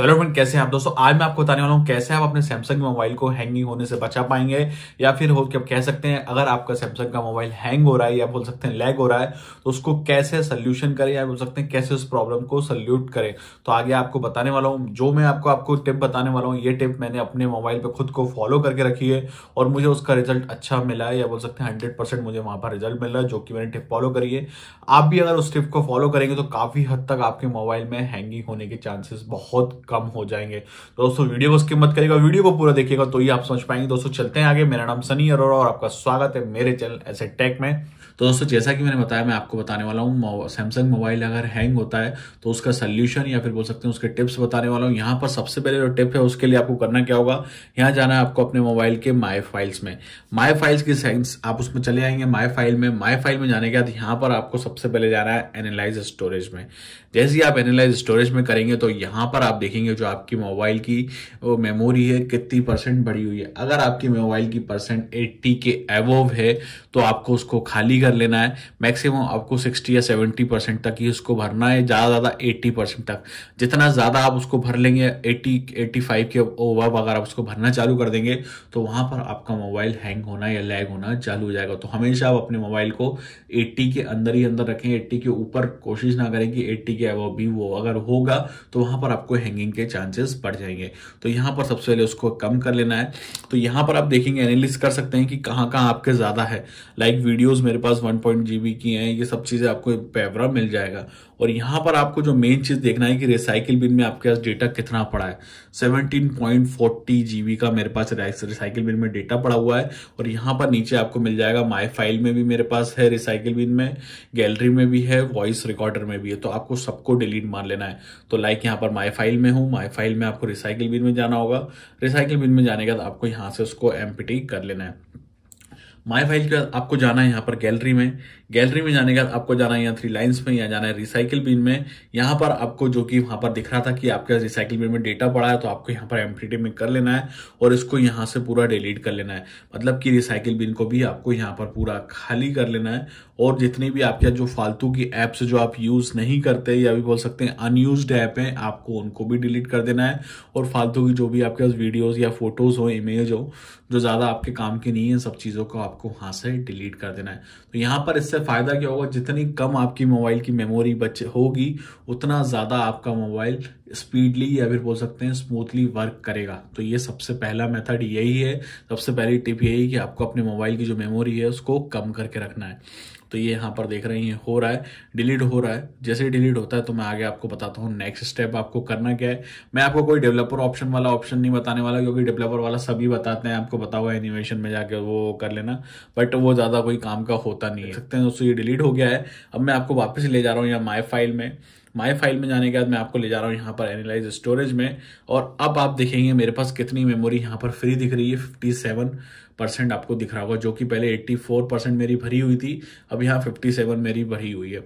तो hello friend कैसे हैं आप दोस्तों आज मैं आपको बताने वाला हूँ कैसे आप अपने सैमसंग मोबाइल को हैंगिंग होने से बचा पाएंगे या फिर हो क्या कह सकते हैं अगर आपका सैमसंग का मोबाइल हैंग हो रहा है या बोल सकते हैं लैग हो रहा है तो उसको कैसे सोल्यूशन करें या बोल सकते हैं कैसे उस प्रॉब्लम को सल्यूट करें तो आगे आपको बताने वाला हूँ जो मैं आपको आपको टिप बताने वाला हूँ ये टिप मैंने अपने मोबाइल पर खुद को फॉलो करके रखी है और मुझे उसका रिजल्ट अच्छा मिला है या बोल सकते हैं हंड्रेड मुझे वहाँ पर रिजल्ट मिल रहा है जो कि मैंने टिप फॉलो करी है आप भी अगर उस टिप को फॉलो करेंगे तो काफ़ी हद तक आपके मोबाइल में हैंगिंग होने के चांसेस बहुत कम हो जाएंगे दोस्तों वीडियो को स्किप मत करेगा वीडियो को पूरा देखिएगा तो ही आप समझ पाएंगे दोस्तों चलते हैं आगे मेरा नाम सनी अरोरा और आपका स्वागत है मेरे चैनल ऐसे टेक में तो दोस्तों जैसा कि मैंने बताया मैं आपको बताने वाला हूँ सैमसंग मोबाइल अगर हैंग होता है तो उसका सोल्यूशन या फिर बोल सकते हैं उसके टिप्स बताने वाला हूँ यहाँ पर सबसे पहले जो टिप है उसके लिए आपको करना क्या होगा यहाँ जाना है आपको अपने मोबाइल के माय फाइल्स में माय फाइल्स की सेंस आप उसमें चले आएंगे माय फाइल में माई फाइल में जाने के बाद यहाँ पर आपको सबसे पहले जाना है एनालाइज स्टोरेज में जैसे ही आप एनालाइज स्टोरेज में करेंगे तो यहाँ पर आप देखेंगे देखेंगे जो आपकी मोबाइल की वो मेमोरी है कितनी परसेंट बढ़ी हुई है अगर आपकी मोबाइल की परसेंट एट्टी के एवोव है तो आपको उसको खाली कर लेना है मैक्सिमम आपको सिक्सटी या सेवेंटी परसेंट तक ही उसको भरना है ज़्यादा ज़्यादा एट्टी परसेंट तक जितना ज़्यादा आप उसको भर लेंगे एट्टी एट्टी फाइव के ओवब अगर आप उसको भरना चालू कर देंगे तो वहाँ पर आपका मोबाइल हैंग होना या लैग होना चालू हो जाएगा तो हमेशा आप अपने मोबाइल को एट्टी के अंदर ही अंदर रखें एट्टी के ऊपर कोशिश ना करें कि एट्टी के अबव भी वो अगर होगा तो वहाँ पर आपको हैंग हैंगिंग के चांसेस बढ़ जाएंगे तो यहाँ पर सबसे पहले उसको कम कर लेना है तो यहाँ पर आप देखेंगे एनालिस कर सकते हैं कि कहाँ कहाँ आपके ज़्यादा है लाइक like वीडियोस मेरे पास वन पॉइंट जी की हैं ये सब चीज़ें आपको पैवरा मिल जाएगा और यहाँ पर आपको जो मेन चीज़ देखना है कि रिसाइकिल बिन में आपके पास डेटा कितना पड़ा है सेवनटीन पॉइंट फोर्टी जी का मेरे पास रिसाइकिल बिन में डेटा पड़ा हुआ है और यहाँ पर नीचे आपको मिल जाएगा माय फाइल में भी मेरे पास है रिसाइकिल बिन में गैलरी में भी है वॉइस रिकॉर्डर में भी है तो आपको सबको डिलीट मार लेना है तो लाइक यहाँ पर माई फाइल में में हूँ माई फाइल में आपको रिसाइकिल बिन में जाना होगा रिसाइकिल बिन में जाने के बाद आपको यहाँ से उसको एम्पटी कर लेना है माई फाइल के बाद आपको जाना है यहाँ पर गैलरी में गैलरी में जाने के बाद आपको जाना है यहाँ थ्री लाइन्स में या जाना है रिसाइकिल बिन में यहाँ पर आपको जो कि वहाँ पर दिख रहा था कि आपके पास रिसाइकिल बिन में डेटा पड़ा है तो आपको यहाँ पर टी में कर लेना है और इसको यहाँ से पूरा डिलीट कर लेना है मतलब कि रिसाइकिल बिन को भी आपको यहाँ पर पूरा खाली कर लेना है और जितनी भी आपके जो फालतू की ऐप्स जो आप यूज़ नहीं करते या भी बोल सकते हैं अनयूज ऐप हैं आपको उनको भी डिलीट कर देना है और फालतू की जो भी आपके पास वीडियोज़ या फोटोज़ हो इमेज हो जो ज़्यादा आपके काम की नहीं है सब चीज़ों को आपको वहां से डिलीट कर देना है तो यहां पर इससे फ़ायदा क्या होगा जितनी कम आपकी मोबाइल की मेमोरी बच होगी उतना ज़्यादा आपका मोबाइल स्पीडली या फिर बोल सकते हैं स्मूथली वर्क करेगा तो ये सबसे पहला मेथड यही है सबसे पहली टिप यही कि आपको अपने मोबाइल की जो मेमोरी है उसको कम करके रखना है तो ये यहाँ पर देख रही हैं हो रहा है डिलीट हो रहा है जैसे ही डिलीट होता है तो मैं आगे आपको बताता हूँ नेक्स्ट स्टेप आपको करना क्या है मैं आपको कोई डेवलपर ऑप्शन वाला ऑप्शन नहीं बताने वाला क्योंकि डेवलपर वाला सभी बताते हैं आपको बताओ हुआ एनिमेशन में जाकर वो कर लेना बट वो ज़्यादा कोई काम का होता नहीं है सकते हैं दोस्तों ये डिलीट हो गया है अब मैं आपको वापस ले जा रहा हूँ या माई फाइल में माई फाइल में जाने के बाद मैं आपको ले जा रहा हूँ यहाँ पर एनालाइज स्टोरेज में और अब आप देखेंगे मेरे पास कितनी मेमोरी यहाँ पर फ्री दिख रही है फिफ्टी सेवन परसेंट आपको दिख रहा होगा जो कि पहले एट्टी फोर परसेंट मेरी भरी हुई थी अब यहाँ फिफ्टी सेवन मेरी भरी हुई है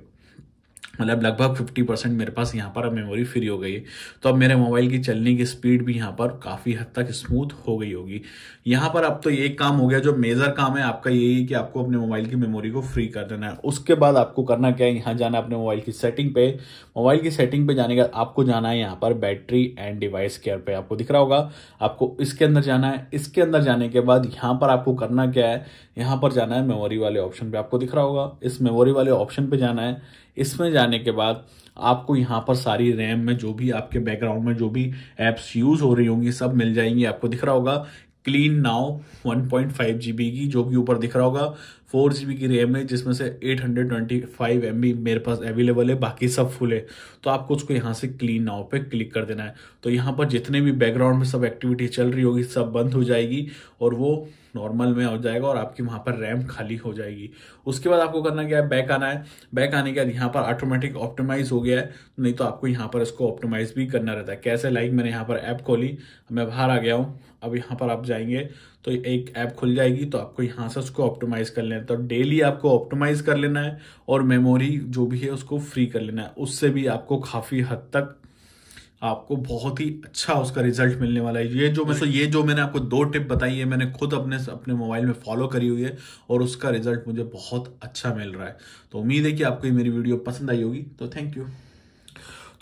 मतलब लगभग 50 परसेंट मेरे पास यहाँ पर अब मेमोरी फ्री हो गई है तो अब मेरे मोबाइल की चलने की स्पीड भी यहाँ पर काफ़ी हद तक स्मूथ हो गई होगी यहाँ पर अब तो ये काम हो गया जो मेजर काम है आपका यही है कि आपको अपने मोबाइल की मेमोरी को फ्री कर देना है उसके बाद आपको करना क्या है यहाँ जाना अपने मोबाइल की सेटिंग पे मोबाइल की सेटिंग पे जाने का आपको जाना है यहाँ पर बैटरी एंड डिवाइस केयर पे आपको दिख रहा होगा आपको इसके अंदर जाना है इसके अंदर जाने के बाद यहाँ पर आपको करना क्या है यहाँ पर जाना है मेमोरी वाले ऑप्शन पर आपको दिख रहा होगा इस मेमोरी वाले ऑप्शन पे जाना है इसमें जाना आने के बाद आपको यहाँ पर सारी रैम में जो भी आपके बैकग्राउंड में जो भी एप्स यूज़ हो रही होंगी सब मिल जाएंगी आपको दिख रहा होगा क्लीन नाउ 1.5 जीबी की जो भी ऊपर दिख रहा होगा फोर जी की रैम है जिसमें से eight hundred twenty five M B मेरे पास अवेलेबल है बाकी सब फुल है तो आपको उसको यहाँ से क्लीन नाव पे क्लिक कर देना है तो यहाँ पर जितने भी बैकग्राउंड में सब एक्टिविटी चल रही होगी सब बंद हो जाएगी और वो नॉर्मल में हो जाएगा और आपकी वहाँ पर रैम खाली हो जाएगी उसके बाद आपको करना क्या है बैक आना है बैक आने के बाद यहाँ पर ऑटोमेटिक ऑप्टिमाइज हो गया है नहीं तो आपको यहाँ पर इसको ऑप्टिमाइज भी करना रहता है कैसे लाइक मैंने यहाँ पर ऐप खोली मैं बाहर आ गया हूँ अब यहाँ पर आप जाएंगे तो एक ऐप खुल जाएगी तो आपको यहाँ से उसको ऑप्टोमाइज कर लेना है तो डेली आपको ऑप्टोमाइज कर लेना है और मेमोरी जो भी है उसको फ्री कर लेना है उससे भी आपको काफ़ी हद तक आपको बहुत ही अच्छा उसका रिजल्ट मिलने वाला है ये जो मैं ये जो मैंने आपको दो टिप बताई है मैंने खुद अपने अपने मोबाइल में फॉलो करी हुई है और उसका रिजल्ट मुझे बहुत अच्छा मिल रहा है तो उम्मीद है कि आपको ये मेरी वीडियो पसंद आई होगी तो थैंक यू